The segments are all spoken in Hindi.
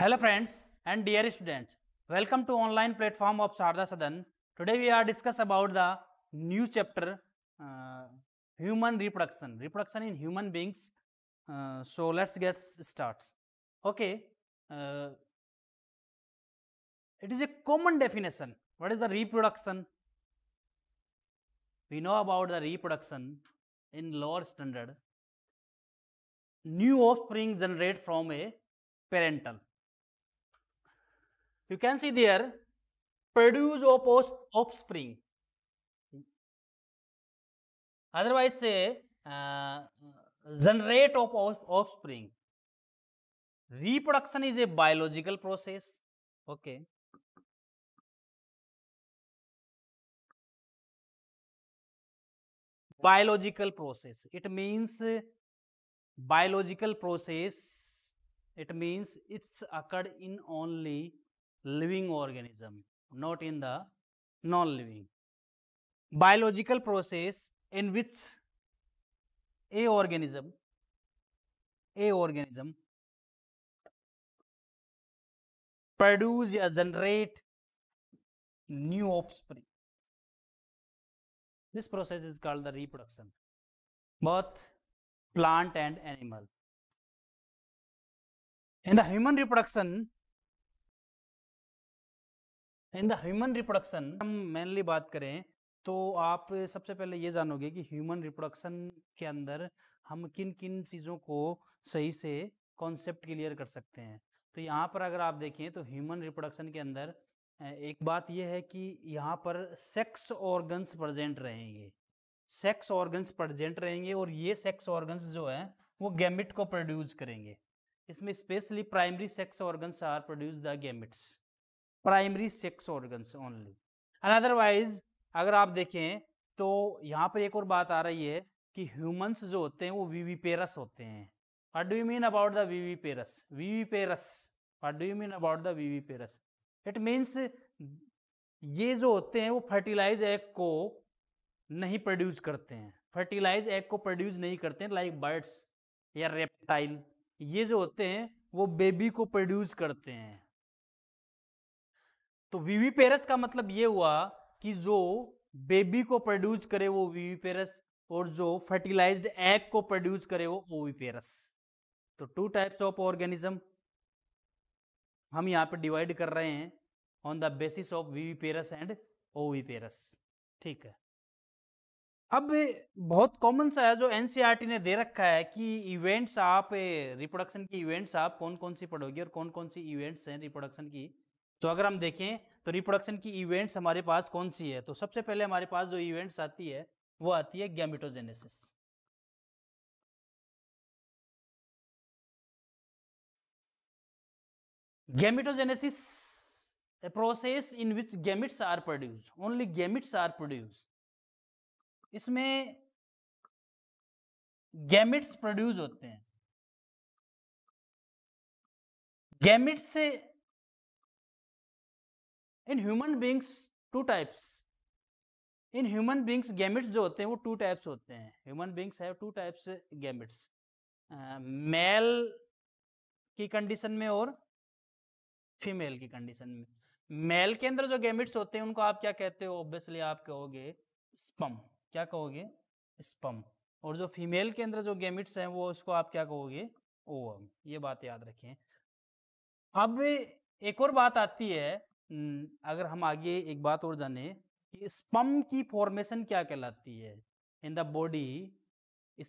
Hello friends and dear students, welcome to online platform of Sharda Sadan. Today we are discuss about the new chapter uh, human reproduction, reproduction in human beings. Uh, so let's get start. Okay, uh, it is a common definition. What is the reproduction? We know about the reproduction in lower standard. New offspring generate from a parental you can see there produce of offspring. Otherwise say uh, generate of offspring. Reproduction is a biological process. Okay. biological process. It means biological process, it means it's occurred in only living organism, not in the non-living. Biological process in which a organism, a organism produce or generate new offspring. This process is called the reproduction, both plant and animal. In the human reproduction, in the human reproduction हम मेनली बात करें तो आप सबसे पहले ये जानोगे कि ह्यूमन रिप्रोडक्शन के अंदर हम किन किन चीज़ों को सही से कॉन्सेप्ट क्लियर कर सकते हैं तो यहाँ पर अगर आप देखें तो ह्यूमन रिप्रोडक्शन के अंदर एक बात यह है कि यहाँ पर सेक्स ऑर्गन्स प्रजेंट रहेंगे सेक्स ऑर्गन्स प्रजेंट रहेंगे और ये सेक्स ऑर्गन्स जो हैं वो गैमिट को प्रोड्यूस करेंगे इसमें specially primary sex organs are produce the gametes primary sex organs only and otherwise अगर आप देखें तो यहाँ पर एक और बात आ रही है कि ह्यूमन्स जो होते हैं वो वीवीपेरस होते हैं what do you mean about the viviparous viviparous what do you mean about the viviparous it means ये जो होते हैं वो फर्टिलाइज एग को नहीं प्रोड्यूस करते हैं फर्टिलाइज एग को प्रोड्यूस नहीं करते हैं लाइक बर्ड्स या रेप्टाइल ये जो होते हैं वो बेबी को प्रोड्यूस करते हैं तो वीवीपेरस का मतलब ये हुआ कि जो बेबी को प्रोड्यूस करे वो वीवीपेरस और जो फर्टिलाइज्ड एग को प्रोड्यूस करे वो ओवीपेरस तो टू टाइप्स ऑफ ऑर्गेनिज्म हम यहाँ पे डिवाइड कर रहे हैं on the basis of viviparous and oviparous ठीक है अब बहुत कॉमन सा है जो एनसीईआरटी e ने दे रखा है कि इवेंट्स आप रिप्रोडक्शन की इवेंट्स आप कौन कौन सी पढ़ोगे और कौन कौन सी इवेंट्स हैं रिप्रोडक्शन की तो अगर हम देखें तो रिप्रोडक्शन की इवेंट्स हमारे पास कौन सी है तो सबसे पहले हमारे पास जो इवेंट्स आती है वो आती है gametogenesis gametogenesis process in which gametes are produce only gametes are produce इसमें गैमिट्स प्रोड्यूस होते हैं गैमिट्स से in human beings two types in human beings gametes जो होते हैं वो टू टाइप्स होते हैं human beings have two types gametes male की कंडीशन में और फीमेल की कंडीशन में मेल के अंदर जो गैमिट्स होते हैं उनको आप क्या कहते हो ऑब्वियसली आप कहोगे स्पम क्या कहोगे स्पम और जो फीमेल के अंदर जो गैमिट्स हैं वो उसको आप क्या कहोगे ओवम ये बात याद रखें अब एक और बात आती है अगर हम आगे एक बात और जाने कि स्पम की फॉर्मेशन क्या कहलाती है in the body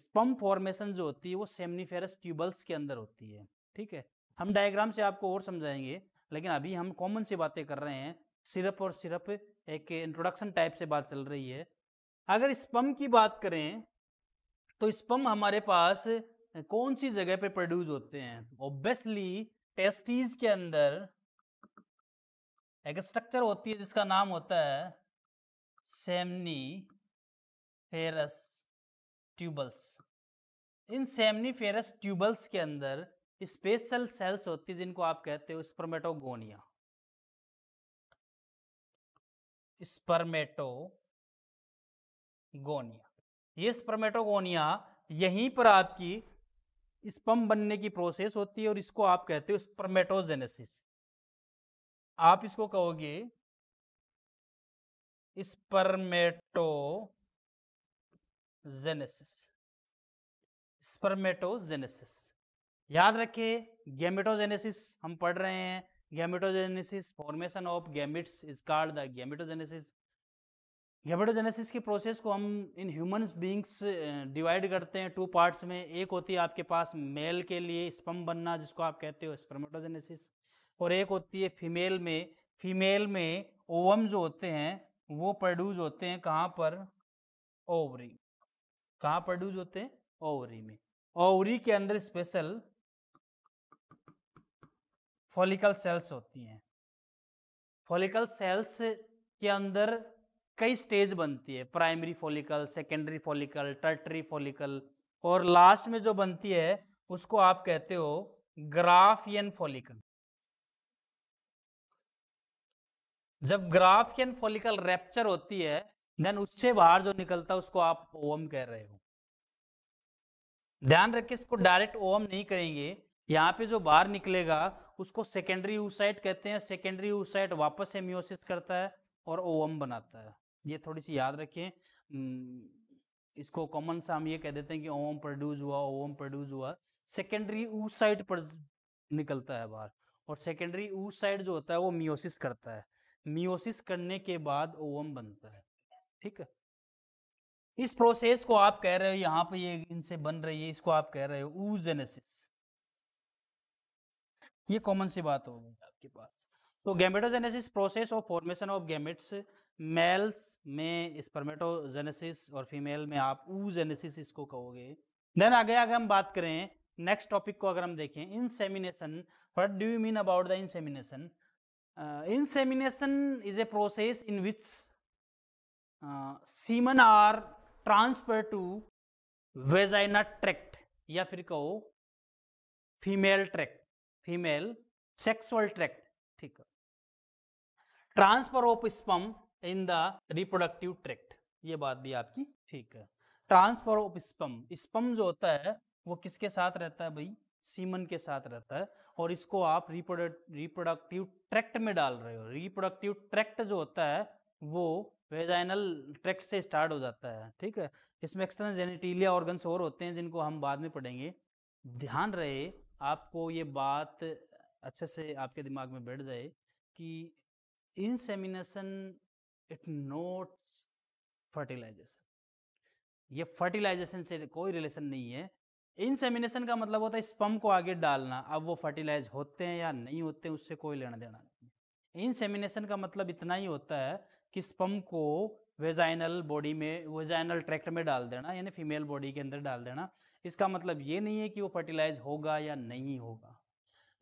sperm formation जो होती है वो सेमनीफेरस ट्यूबल्स के अंदर होती है ठीक है हम डायग्राम से आपको और समझाएंगे लेकिन अभी हम कॉमन सी बातें कर रहे हैं सिर्फ और सिर्फ एक इंट्रोडक्शन टाइप से बात चल रही है अगर स्पम की बात करें तो स्पम हमारे पास कौन सी जगह पे प्रोड्यूस होते हैं ऑब्वियसली टेस्टीज के अंदर एक स्ट्रक्चर होती है जिसका नाम होता है seminiferous tubules in seminiferous tubules के अंदर स्पेशल सेल्स होती है जिनको आप कहते हो स्पर्मेटोगोनिया स्पर्मेटोगोनिया ये स्पर्मेटोगोनिया यहीं पर आपकी स्पम बनने की प्रोसेस होती है और इसको आप कहते हो स्पर्मेटोजेनेसिस आप इसको कहोगे स्पर्मेटोजेनेसिस स्पर्मेटोजेनेसिस याद रखे गैमेटोजेनेसिस हम पढ़ रहे हैं gametogenesis formation of gametes is called the gametogenesis gametogenesis की प्रोसेस को हम इन ह्यूमन बींग्स डिवाइड करते हैं टू पार्ट्स में एक होती है आपके पास मेल के लिए स्पम बनना जिसको आप कहते हो स्पर्मेटोजेनेसिस और एक होती है फीमेल में फीमेल में ओवम जो होते हैं वो प्रोड्यूस होते हैं कहाँ पर ओवरी कहाँ प्रोड्यूस होते हैं ओवरी में ओवरी के अंदर स्पेशल फॉलिकल सेल्स होती हैं फॉलिकल सेल्स के अंदर कई स्टेज बनती है primary follicle secondary follicle tertiary follicle और लास्ट में जो बनती है उसको आप कहते हो ग्राफियन फॉलिकल जब ग्राफियन फॉलिकल रेप्चर होती है देन उससे बाहर जो निकलता है उसको आप ओम कह रहे हो ध्यान रखिए इसको डायरेक्ट ओम नहीं करेंगे यहाँ पे जो बाहर निकलेगा उसको सेकेंडरी यूसाइट कहते हैं सेकेंडरी यूसाइट वापस से म्योसिस करता है और ओम बनाता है ये थोड़ी सी याद रखिए इसको कॉमन सा हम ये कह देते हैं कि ओम प्रोड्यूस हुआ ओम प्रोड्यूस हुआ सेकेंडरी ऊसाइड पर निकलता है बाहर और सेकेंडरी साइड जो होता है वो म्योसिस करता है मियोसिस करने के बाद ओवम बनता है ठीक है इस प्रोसेस को आप कह रहे हो यहां पे ये इनसे बन रही है इसको आप कह रहे हो ऊजेनेसिस ये कॉमन सी बात हो गई आपके पास तो gametogenesis process of formation of gametes males में स्पर्मेटोजेनेसिस और फीमेल में आप ऊजेनेसिस इसको कहोगे देन आगे अगर हम बात करें नेक्स्ट टॉपिक को अगर हम देखें insemination what do you mean about the insemination uh, is a process in which semen are transfer to transferred vagina tract या फिर कहो female tract female sexual tract ठीक है transfer of sperm in the reproductive tract ये बात भी आपकी ठीक है ट्रांसफर ऑफ स्पम स्पम जो होता है वो किसके साथ रहता है भाई सीमन के साथ रहता है और इसको आप रिप्रोडक्ट रिप्रोडक्टिव ट्रैक्ट में डाल रहे हो रिप्रोडक्टिव ट्रैक्ट जो होता है वो वेजाइनल ट्रैक्ट से स्टार्ट हो जाता है ठीक है इसमें एक्सटर्नल जेनिटीलिया ऑर्गन्स और होते हैं जिनको हम बाद में पढ़ेंगे ध्यान रहे आपको ये बात अच्छे से आपके दिमाग में बैठ जाए कि इनसेमिनेशन इट नोट्स फर्टिलाइजेशन ये फर्टिलाइजेशन से कोई रिलेशन नहीं है इनसेमिनेशन का मतलब होता है स्पम को आगे डालना अब वो फर्टिलाइज होते हैं या नहीं होते उससे कोई लेना देना नहीं इनसेमिनेशन का मतलब इतना ही होता है कि स्पम को वेजाइनल बॉडी में वेजाइनल ट्रैक्ट में डाल देना यानी फीमेल बॉडी के अंदर डाल देना इसका मतलब ये नहीं है कि वो फर्टिलाइज होगा या नहीं होगा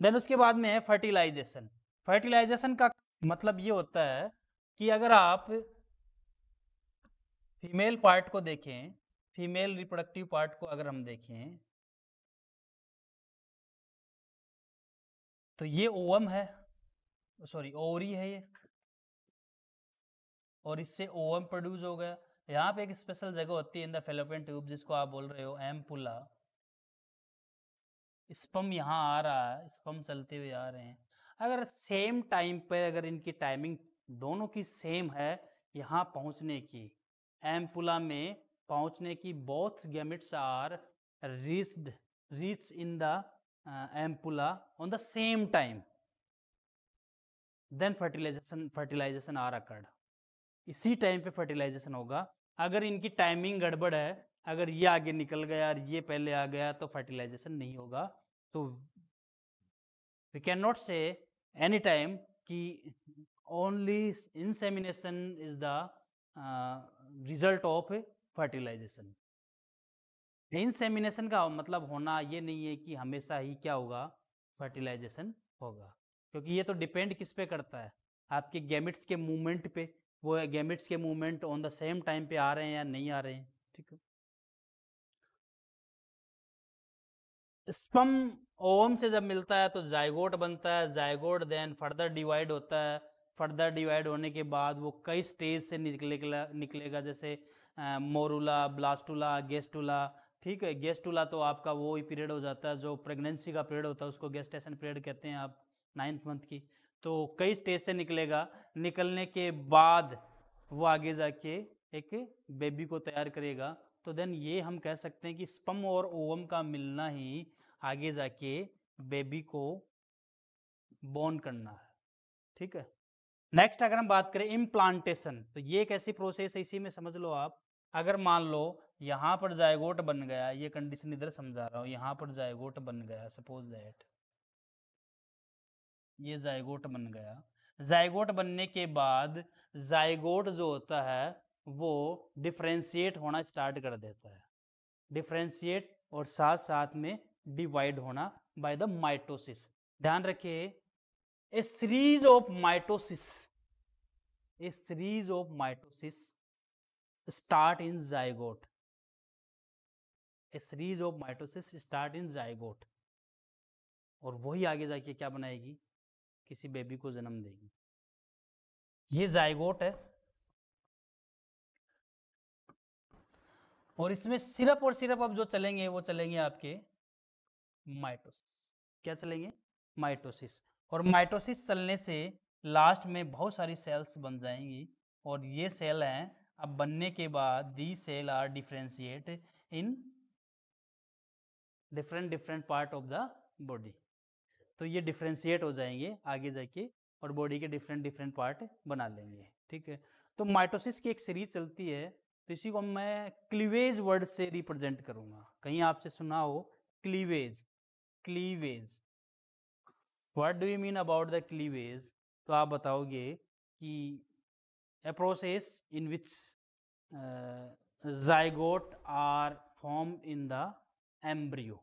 देन उसके बाद में है फर्टिलाइजेशन फर्टिलाइजेशन का मतलब ये होता है कि अगर आप फीमेल पार्ट को देखें फीमेल रिप्रोडक्टिव पार्ट को अगर हम देखें तो ये ओवम है सॉरी ओवरी है ये और इससे ओवम प्रोड्यूस हो गया यहाँ पे एक स्पेशल जगह होती है इन द फेलोपियन ट्यूब जिसको आप बोल रहे हो एम पुला स्पम यहाँ आ रहा है स्पम चलते हुए आ रहे हैं अगर सेम टाइम पर अगर इनकी टाइमिंग दोनों की सेम है यहाँ पहुँचने की पुला में पहुंचने की both gametes are reached reach in the ampulla on the same time then fertilization fertilization are occurred इसी टाइम पे फर्टिलाइजेशन होगा अगर इनकी टाइमिंग गड़बड़ है अगर ये आगे निकल गया और ये पहले आ गया तो फर्टिलाइजेशन नहीं होगा तो we can not say any time कि only insemination is the result of fertilization insemination का मतलब होना ये नहीं है कि हमेशा ही क्या होगा फर्टिलाइजेशन होगा क्योंकि ये तो डिपेंड किस पे करता है आपके गैमिट्स के मूवमेंट पे वो गैमिट्स के movement on the same time पे आ रहे हैं या नहीं आ रहे हैं ठीक है स्पम ओम से जब मिलता है तो जायगोट बनता है जायगोट देन फर्दर डिवाइड होता है फर्दर डिवाइड होने के बाद वो कई स्टेज से निकलेगा निकलेगा जैसे मोरूला ब्लास्टूला गेस्टूला ठीक है गेस्टूला तो आपका वो ही पीरियड हो जाता है जो प्रेगनेंसी का पीरियड होता है उसको गेस्टेशन पीरियड कहते हैं आप नाइन्थ मंथ की तो कई स्टेज से निकलेगा निकलने के बाद वो आगे जाके एक बेबी को तैयार करेगा तो देन ये हम कह सकते हैं कि स्पम और ओवम का मिलना ही आगे जाके बेबी को बॉर्न करना है ठीक है नेक्स्ट अगर हम बात करें इम्प्लांटेशन तो ये एक ऐसी प्रोसेस है इसी में समझ लो आप अगर मान लो यहाँ पर जायगोट बन गया ये कंडीशन इधर समझा रहा हूँ यहाँ पर जायगोट बन गया सपोज दैट ये जायगोट बन गया जायगोट बनने के बाद जायगोट जो होता है वो डिफ्रेंशिएट होना स्टार्ट कर देता है डिफ्रेंशिएट और साथ साथ में डिवाइड होना बाय द माइटोसिस ध्यान रखिए a series of mitosis a series of mitosis start in zygote a series of mitosis start in zygote और वही आगे जाके क्या बनाएगी किसी बेबी को जन्म देगी ये जायगोट है और इसमें सिर्फ और सिर्फ अब जो चलेंगे वो चलेंगे आपके माइटोसिस क्या चलेंगे माइटोसिस और माइटोसिस चलने से लास्ट में बहुत सारी सेल्स बन जाएंगी और ये सेल हैं अब बनने के बाद the cell are differentiate in different different part of the body तो ये डिफ्रेंशिएट हो जाएंगे आगे जाके और बॉडी के डिफरेंट डिफरेंट पार्ट बना लेंगे ठीक है तो माइटोसिस की एक सीरीज चलती है तो इसी को मैं क्लीवेज वर्ड से रिप्रेजेंट करूंगा कहीं आपसे सुना हो cleavage cleavage what do you mean about the cleavage तो आप बताओगे कि a process in which zygote are form in the embryo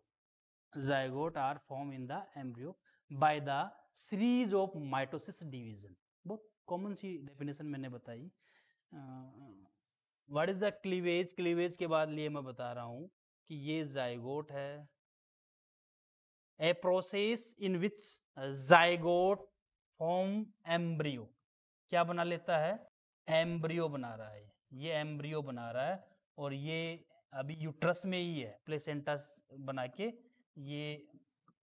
zygote are form in the embryo by the series of mitosis division बहुत कॉमन सी डेफिनेशन मैंने बताई what is the cleavage cleavage के बाद लिए मैं बता रहा हूँ कि ये जायगोट है a process in which uh, zygote form embryo क्या बना लेता है एम्ब्रियो बना रहा है ये एम्ब्रियो बना रहा है और ये अभी यूट्रस में ही है प्लेसेंटा बना के ये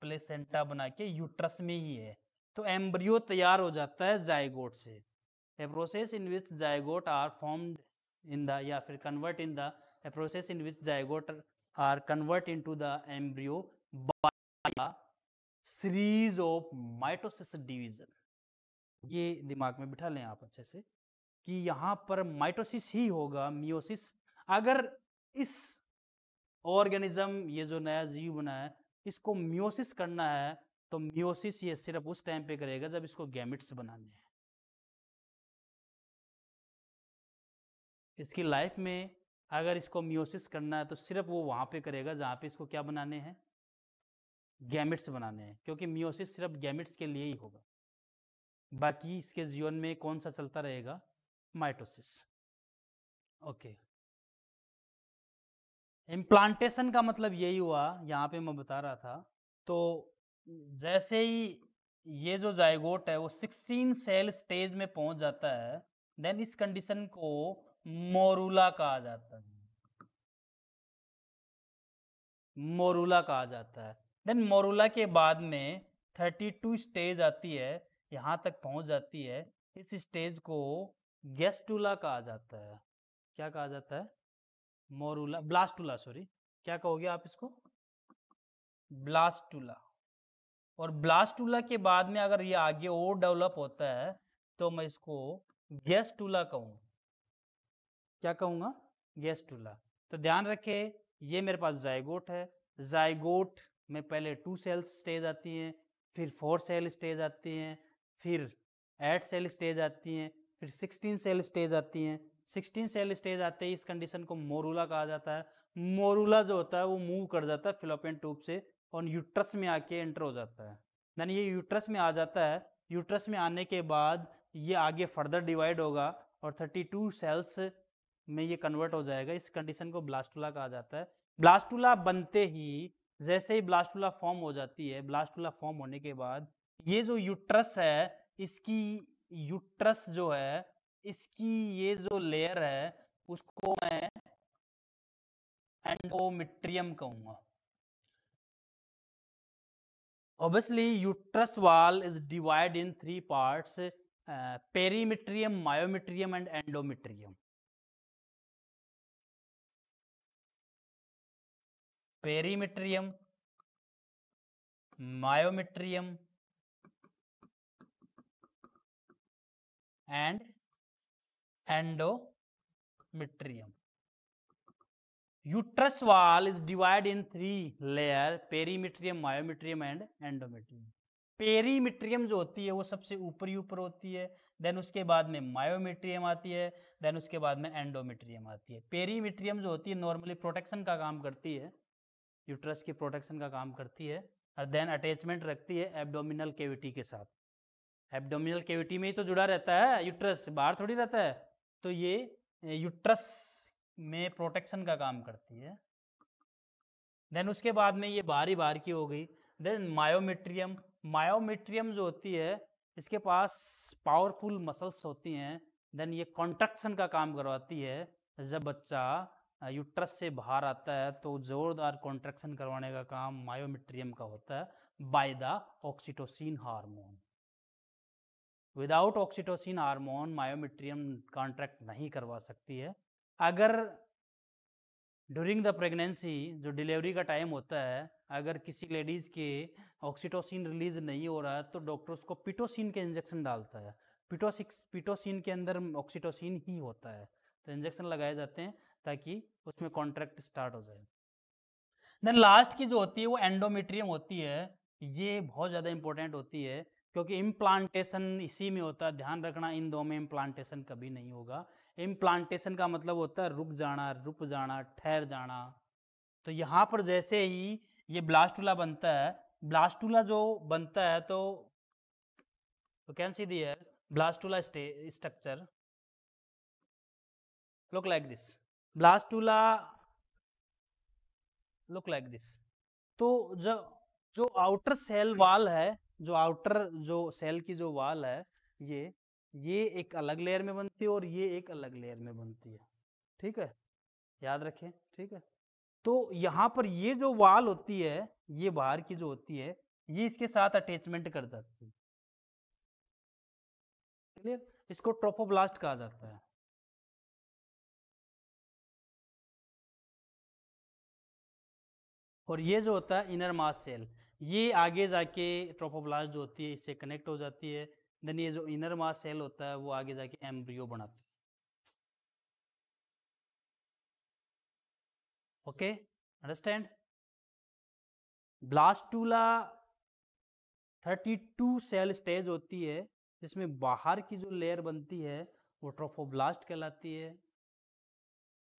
प्लेसेंटा बना के यूट्रस में ही है तो एम्ब्रियो तैयार हो जाता है जायगोट से a process in which zygote are formed in the या फिर convert in the process in which zygote are convert into the embryo series of mitosis division ये दिमाग में बिठा लें आप अच्छे से कि यहां पर माइटोसिस ही होगा मियोसिस अगर इस ऑर्गेनिज्म ये जो नया जीव बना है इसको मियोसिस करना है तो मियोसिस ये सिर्फ उस टाइम पे करेगा जब इसको गैमिट्स बनाने हैं इसकी लाइफ में अगर इसको मियोसिस करना है तो सिर्फ वो वहां पे करेगा जहां पे इसको क्या बनाने हैं गैमिट्स बनाने हैं क्योंकि मियोसिस सिर्फ गैमिट्स के लिए ही होगा बाकी इसके जीवन में कौन सा चलता रहेगा माइटोसिस ओके इम्प्लांटेशन का मतलब यही हुआ यहाँ पे मैं बता रहा था तो जैसे ही ये जो जायगोट है वो 16 सेल स्टेज में पहुंच जाता है देन इस कंडीशन को मोरूला कहा जाता है मोरूला कहा जाता है देन मोरूला के बाद में 32 स्टेज आती है यहाँ तक पहुँच जाती है इस स्टेज को गेस्टूला कहा जाता है क्या कहा जाता है मोरूला ब्लास्टूला सॉरी क्या कहोगे आप इसको ब्लास्टूला और ब्लास्टूला के बाद में अगर ये आगे और डेवलप होता है तो मैं इसको गेस्टूला कहूँगा क्या कहूँगा गेस्टूला तो ध्यान रखे ये मेरे पास जायगोट है जायगोट में पहले टू सेल्स स्टेज आती हैं फिर फोर सेल स्टेज आती हैं फिर एट सेल स्टेज आती हैं फिर सिक्सटीन सेल स्टेज आती हैं सिक्सटीन सेल स्टेज आते ही इस कंडीशन को मोरूला कहा जाता है मोरूला जो होता है वो मूव कर जाता है फिलोपियन ट्यूब से और यूट्रस में आके एंटर हो जाता है यानी ये यूट्रस में आ जाता है यूट्रस में आने के बाद ये आगे फर्दर डिवाइड होगा और 32 सेल्स में ये कन्वर्ट हो जाएगा इस कंडीशन को ब्लास्टूला कहा जाता है ब्लास्टूला बनते ही जैसे ही ब्लास्टुला फॉर्म हो जाती है ब्लास्टुला फॉर्म होने के बाद ये जो यूट्रस है इसकी यूट्रस जो है इसकी ये जो लेयर है उसको मैं एंडोमिट्रियम कहूंगा obviously uterus wall is divide in three parts perimetrium myometrium and endometrium perimetrium myometrium and endometrium uterus wall is divide in three layer perimetrium myometrium and endometrium perimetrium जो होती है वो सबसे ऊपरी ऊपर होती है देन उसके बाद में मायोमिट्रियम आती है देन उसके बाद में एंडोमिट्रियम आती है पेरीमिट्रियम जो होती है नॉर्मली प्रोटेक्शन का काम करती है यूट्रस की प्रोटेक्शन का काम करती है और देन अटैचमेंट रखती है एब्डोमिनल केविटी के साथ एब्डोमिनल केविटी में ही तो जुड़ा रहता है यूट्रस बाहर थोड़ी रहता है तो ये यूट्रस में प्रोटेक्शन का काम करती है देन उसके बाद में ये बारी बार की हो गई देन मायोमेट्रियम मायोमेट्रियम जो होती है इसके पास पावरफुल मसल्स होती हैं देन ये कॉन्ट्रक्शन का काम करवाती है जब बच्चा यूट्रस से बाहर आता है तो जोरदार कॉन्ट्रेक्शन करवाने का काम मायोमिट्रियम का होता है by the oxytocin hormone without oxytocin hormone myometrium contract नहीं करवा सकती है अगर ड्यूरिंग द प्रेगनेंसी जो डिलीवरी का टाइम होता है अगर किसी लेडीज के ऑक्सीटोसिन रिलीज नहीं हो रहा है तो डॉक्टर उसको पिटोसिन के इंजेक्शन डालता है पिटोसिक्स पिटोसिन के अंदर ऑक्सीटोसिन ही होता है तो इंजेक्शन लगाए जाते हैं ताकि उसमें कॉन्ट्रैक्ट स्टार्ट हो जाए देन लास्ट की जो होती है वो एंडोमेट्रियम होती है ये बहुत ज़्यादा इंपॉर्टेंट होती है क्योंकि इम्प्लांटेशन इसी में होता है ध्यान रखना इन दो में इम्प्लांटेशन कभी नहीं होगा इम्प्लांटेशन का मतलब होता है रुक जाना रुक जाना ठहर जाना तो यहाँ पर जैसे ही ये ब्लास्टूला बनता है ब्लास्टूला जो बनता है तो, तो कैन सी दी है blastula structure look like this blastula look like this तो जो जो आउटर सेल वाल है जो आउटर जो सेल की जो वाल है ये ये एक अलग लेयर में बनती है और ये एक अलग लेयर में बनती है ठीक है याद रखें ठीक है तो यहाँ पर ये जो वाल होती है ये बाहर की जो होती है ये इसके साथ अटैचमेंट कर जाती है क्लियर इसको ट्रोपोब्लास्ट कहा जाता है और ये जो होता है इनर मास सेल ये आगे जाके ट्रोफोब्लास्ट जो होती है इससे कनेक्ट हो जाती है देन ये जो इनर मास सेल होता है वो आगे जाके एम्ब्रियो बनाती है okay understand blastula 32 cell stage होती है जिसमें बाहर की जो लेयर बनती है वो ट्रोफोब्लास्ट कहलाती है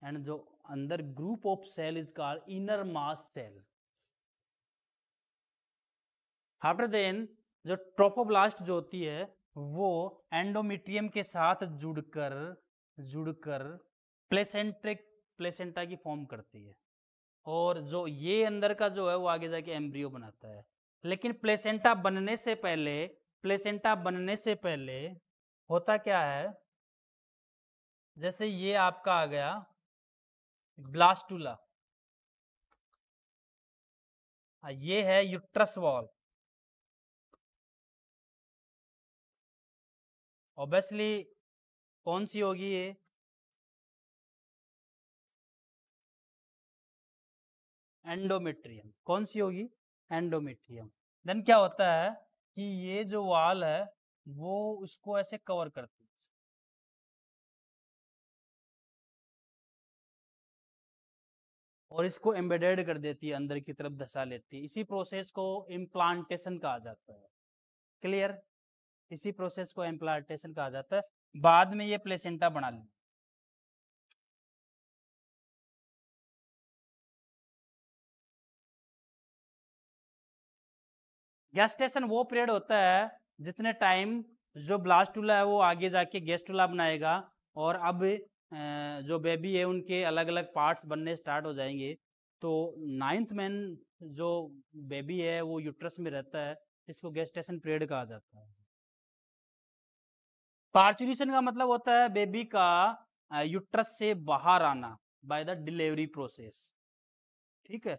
एंड जो अंदर group of cell is call inner mass cell after then जो ट्रोपोब्लास्ट जो होती है वो एंडोमीट्रियम के साथ जुड़कर जुड़कर प्लेसेंट्रिक प्लेसेंटा की फॉर्म करती है और जो ये अंदर का जो है वो आगे जाके एम्ब्रियो बनाता है लेकिन प्लेसेंटा बनने से पहले प्लेसेंटा बनने से पहले होता क्या है जैसे ये आपका आ गया ब्लास्टूला हाँ, ये है यूट्रस वॉल ऑब्वियसली कौन सी होगी ये एंडोमेट्रियम कौन सी होगी एंडोमेट्रियम देन क्या होता है कि ये जो वाल है वो उसको ऐसे कवर करती और इसको एम्बेडेड कर देती है अंदर की तरफ धसा लेती है इसी प्रोसेस को इम्प्लांटेशन कहा जाता है क्लियर इसी प्रोसेस को इम्प्लांटेशन कहा जाता है बाद में ये प्लेसेंटा बना लेंगे गैस्टेशन वो पीरियड होता है जितने टाइम जो ब्लास्टूला है वो आगे जाके गैस बनाएगा और अब जो बेबी है उनके अलग अलग पार्ट्स बनने स्टार्ट हो जाएंगे तो नाइन्थ मैन जो बेबी है वो यूट्रस में रहता है इसको गेस्टेशन पीरियड कहा जाता है पार्चुरेशन का मतलब होता है बेबी का यूट्रस से बाहर आना बाय द डिलीवरी प्रोसेस ठीक है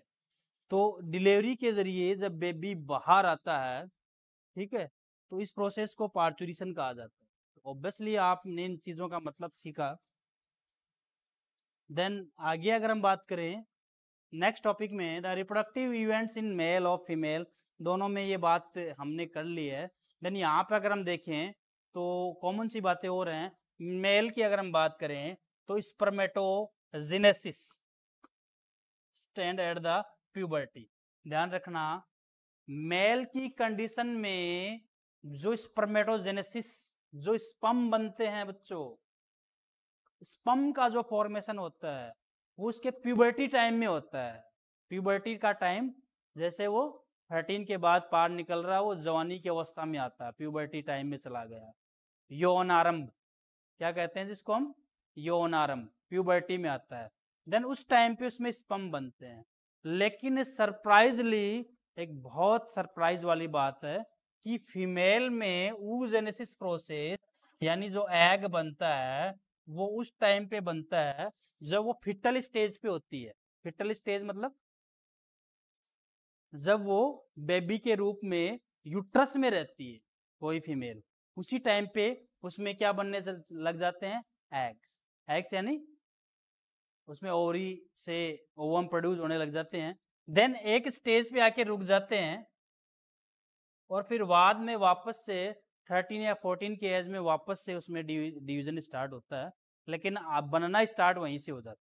तो डिलीवरी के जरिए जब बेबी बाहर आता है ठीक है तो इस प्रोसेस को पार्चुरेशन कहा जाता है ऑब्वियसली आपने इन चीज़ों का मतलब सीखा देन आगे अगर हम बात करें नेक्स्ट टॉपिक में the reproductive events in male और फीमेल दोनों में ये बात हमने कर ली है देन यहाँ पे अगर हम देखें तो कॉमन सी बातें हो रहे हैं मेल की अगर हम बात करें तो spermatogenesis stand at the puberty ध्यान रखना मेल की कंडीशन में जो स्पर्मेटोजेनेसिस जो स्पम बनते हैं बच्चों स्पम का जो फॉर्मेशन होता है वो उसके प्यूबर्टी टाइम में होता है प्यूबर्टी का टाइम जैसे वो थर्टीन के बाद पार निकल रहा है वो जवानी की अवस्था में आता है प्यूबर्टी टाइम में चला गया यौन आरंभ क्या कहते हैं जिसको हम यौन आरंभ प्यूबर्टी में आता है देन उस टाइम पे उसमें स्पम बनते हैं लेकिन सरप्राइजली एक बहुत सरप्राइज वाली बात है कि फीमेल में ऊजेनेसिस प्रोसेस यानी जो एग बनता है वो उस टाइम पे बनता है जब वो फिटल स्टेज पे होती है फिटल स्टेज मतलब जब वो बेबी के रूप में यूट्रस में रहती है कोई फीमेल उसी टाइम पे उसमें क्या बनने लग जाते हैं एग्स एग्स यानी उसमें ओवरी से ओवम प्रोड्यूस होने लग जाते हैं देन एक स्टेज पे आके रुक जाते हैं और फिर बाद में वापस से थर्टीन या फोर्टीन के एज में वापस से उसमें डिवीजन स्टार्ट होता है लेकिन आप बनना स्टार्ट वहीं से हो जाता है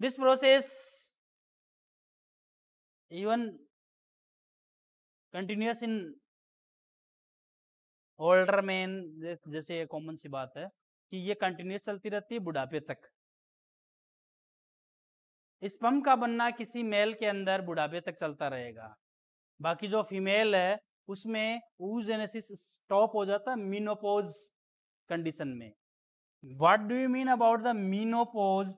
this process even continues in older man जैसे कॉमन सी बात है कि ये कंटिन्यूस चलती रहती है बुढ़ापे तक स्पम का बनना किसी मेल के अंदर बुढ़ापे तक चलता रहेगा बाकी जो फीमेल है उसमें ऊजेनेसिस स्टॉप हो जाता है मीनोपोज कंडीशन में what do you mean about the menopause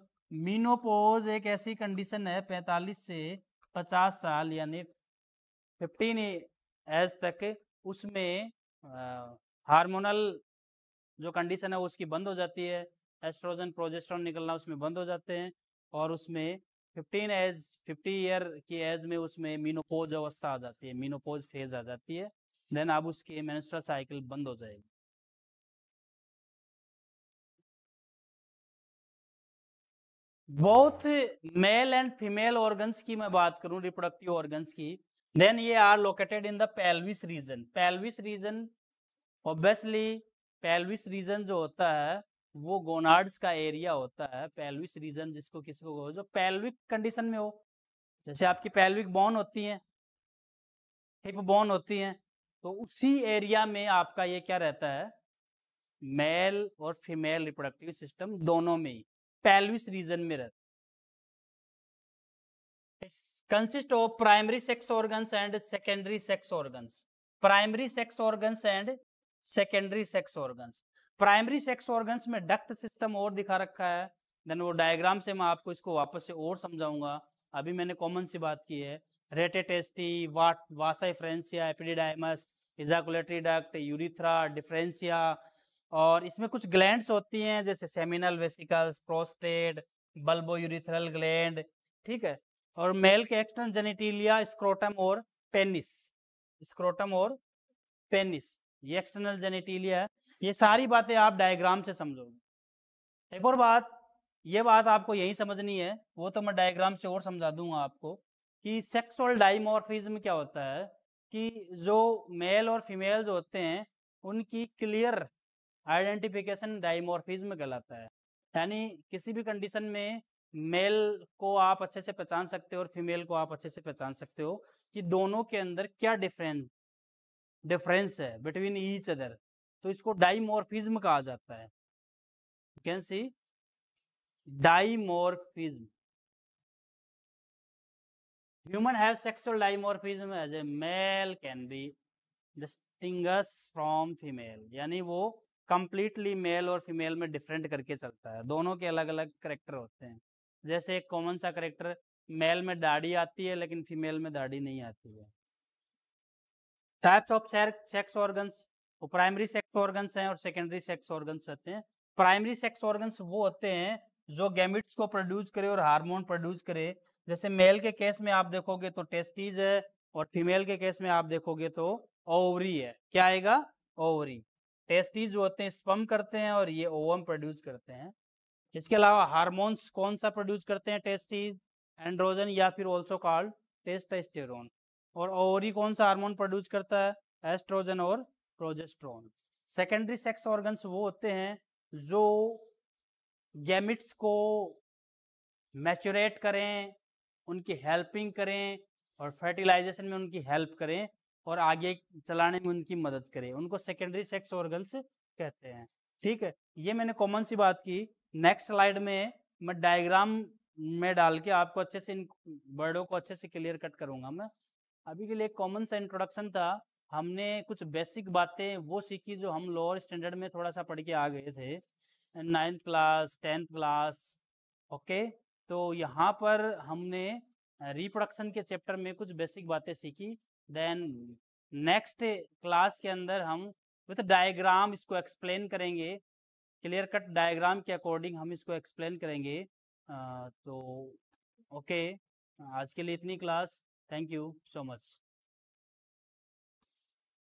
menopause एक ऐसी कंडीशन है 45 से 50 साल यानी 15 एज तक उसमें हार्मोनल जो कंडीशन है उसकी बंद हो जाती है एस्ट्रोजन प्रोजेस्ट्रॉन निकलना उसमें बंद हो जाते हैं और उसमें फिफ्टीन एज फिफ्टी ईयर की एज में उसमें मीनोपोज अवस्था आ जाती है मीनोपोज फेज आ जाती है देन अब उसकी मेंस्ट्रुअल साइकिल बंद हो जाएगी बहुत मेल एंड फीमेल ऑर्गन्स की मैं बात करूं रिप्रोडक्टिव ऑर्गन्स की देन ये are located in the pelvis region pelvis region obviously pelvis region जो होता है वो गोनार्ड्स का एरिया होता है पेल्विस रीजन जिसको किसी को जो पेल्विक कंडीशन में हो जैसे आपकी पेल्विक बोन होती है हिप बोन होती है तो उसी एरिया में आपका ये क्या रहता है मेल और फीमेल रिप्रोडक्टिव सिस्टम दोनों में ही पेल्विस रीजन में रहता है consist of primary sex organs and secondary sex organs primary sex organs and secondary sex organs primary sex organs में डक्ट सिस्टम और दिखा रखा है देन वो डायग्राम से मैं आपको इसको वापस से और समझाऊंगा अभी मैंने कॉमन सी बात की है रेटेटेस्टी वाट vasa efferentia epididymis ejaculatory duct urethra deferentia और इसमें कुछ ग्लैंड्स होती हैं जैसे seminal vesicles prostate bulbo urethral gland ठीक है और मेल के एक्सटर्न जेनिटीलिया स्क्रोटम और पेनिस स्क्रोटम और पेनिस ये एक्सटर्नल जेनेटीलिया है ये सारी बातें आप डायग्राम से समझोगे एक और बात ये बात आपको यही समझनी है वो तो मैं डायग्राम से और समझा दूंगा आपको कि सेक्सुअल डाइमोरफिज्म क्या होता है कि जो मेल और फीमेल जो होते हैं उनकी क्लियर आइडेंटिफिकेशन डाइमोरफिज्म कहलाता है यानी किसी भी कंडीशन में मेल को आप अच्छे से पहचान सकते हो और फीमेल को आप अच्छे से पहचान सकते हो कि दोनों के अंदर क्या डिफरेंस डिफरेंस है बिटवीन ईच अदर तो इसको डाइमोर्फिज्म कहा जाता है can see dimorphism human have sexual dimorphism as a male can be distinguish from female यानी वो कंप्लीटली मेल और फीमेल में डिफरेंट करके चलता है दोनों के अलग अलग करेक्टर होते हैं जैसे एक कॉमन सा करेक्टर मेल में दाढ़ी आती है लेकिन फीमेल में दाढ़ी नहीं आती है टाइप्स ऑफ सेक्स ऑर्गन्स वो प्राइमरी सेक्स ऑर्गन्स हैं और सेकेंडरी सेक्स ऑर्गन्स होते हैं प्राइमरी सेक्स ऑर्गन्स वो होते हैं जो गैमिट्स को प्रोड्यूस करे और हार्मोन प्रोड्यूस करे जैसे मेल के केस में आप देखोगे तो टेस्टीज है और फीमेल के केस में आप देखोगे तो ओवरी है क्या आएगा ओवरी टेस्टीज जो होते हैं स्पम करते हैं और ये ओवम प्रोड्यूस करते हैं इसके अलावा हार्मोन्स कौन सा प्रोड्यूस करते हैं टेस्टीज एंड्रोजन या फिर ऑल्सो कॉल्ड टेस्टेस्टेरोन और ओवरी कौन सा हार्मोन प्रोड्यूस करता है एस्ट्रोजन और प्रोजेस्ट्रॉन सेकेंडरी सेक्स ऑर्गन्स वो होते हैं जो गैमिट्स को मैचुरेट करें उनकी हेल्पिंग करें और फर्टिलाइजेशन में उनकी हेल्प करें और आगे चलाने में उनकी मदद करें उनको सेकेंडरी सेक्स ऑर्गन्स कहते हैं ठीक है ये मैंने कॉमन सी बात की नेक्स्ट स्लाइड में मैं डायग्राम में डाल के आपको अच्छे से इन वर्डों को अच्छे से क्लियर कट करूंगा मैं अभी के लिए कॉमन सा इंट्रोडक्शन था हमने कुछ बेसिक बातें वो सीखी जो हम लोअर स्टैंडर्ड में थोड़ा सा पढ़ के आ गए थे ninth class tenth class okay तो यहाँ पर हमने रिप्रोडक्शन के चैप्टर में कुछ बेसिक बातें सीखी देन नेक्स्ट क्लास के अंदर हम विथ डायग्राम इसको एक्सप्लेन करेंगे क्लियर कट डायग्राम के अकॉर्डिंग हम इसको एक्सप्लेन करेंगे आ, तो ओके आज के लिए इतनी class Thank you so much.